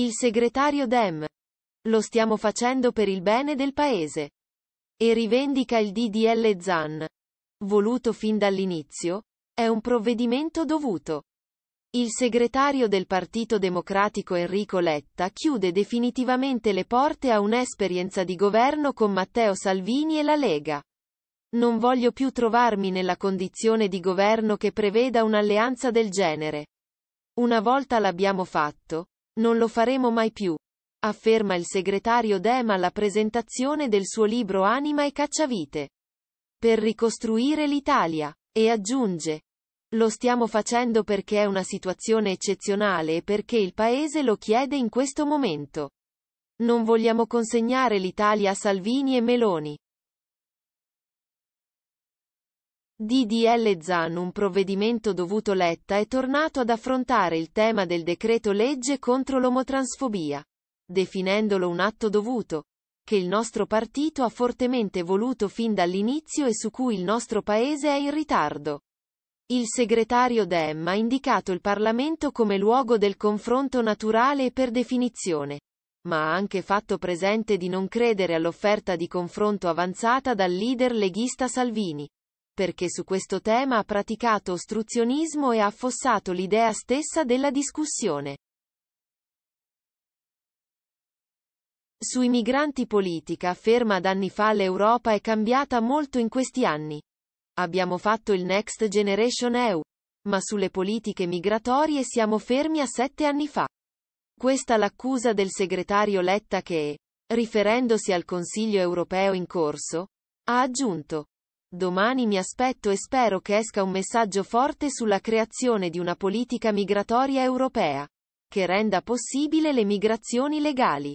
Il segretario Dem. Lo stiamo facendo per il bene del paese. E rivendica il DDL ZAN. Voluto fin dall'inizio, è un provvedimento dovuto. Il segretario del Partito Democratico Enrico Letta chiude definitivamente le porte a un'esperienza di governo con Matteo Salvini e la Lega. Non voglio più trovarmi nella condizione di governo che preveda un'alleanza del genere. Una volta l'abbiamo fatto, non lo faremo mai più. Afferma il segretario Dema alla presentazione del suo libro Anima e cacciavite. Per ricostruire l'Italia. E aggiunge. Lo stiamo facendo perché è una situazione eccezionale e perché il Paese lo chiede in questo momento. Non vogliamo consegnare l'Italia a Salvini e Meloni. DDL ZAN un provvedimento dovuto Letta è tornato ad affrontare il tema del decreto legge contro l'omotransfobia, definendolo un atto dovuto, che il nostro partito ha fortemente voluto fin dall'inizio e su cui il nostro Paese è in ritardo. Il segretario Dem ha indicato il Parlamento come luogo del confronto naturale e per definizione, ma ha anche fatto presente di non credere all'offerta di confronto avanzata dal leader leghista Salvini perché su questo tema ha praticato ostruzionismo e ha affossato l'idea stessa della discussione. Sui migranti politica afferma da anni fa l'Europa è cambiata molto in questi anni. Abbiamo fatto il Next Generation EU. Ma sulle politiche migratorie siamo fermi a sette anni fa. Questa l'accusa del segretario Letta che, riferendosi al Consiglio europeo in corso, ha aggiunto, Domani mi aspetto e spero che esca un messaggio forte sulla creazione di una politica migratoria europea, che renda possibile le migrazioni legali.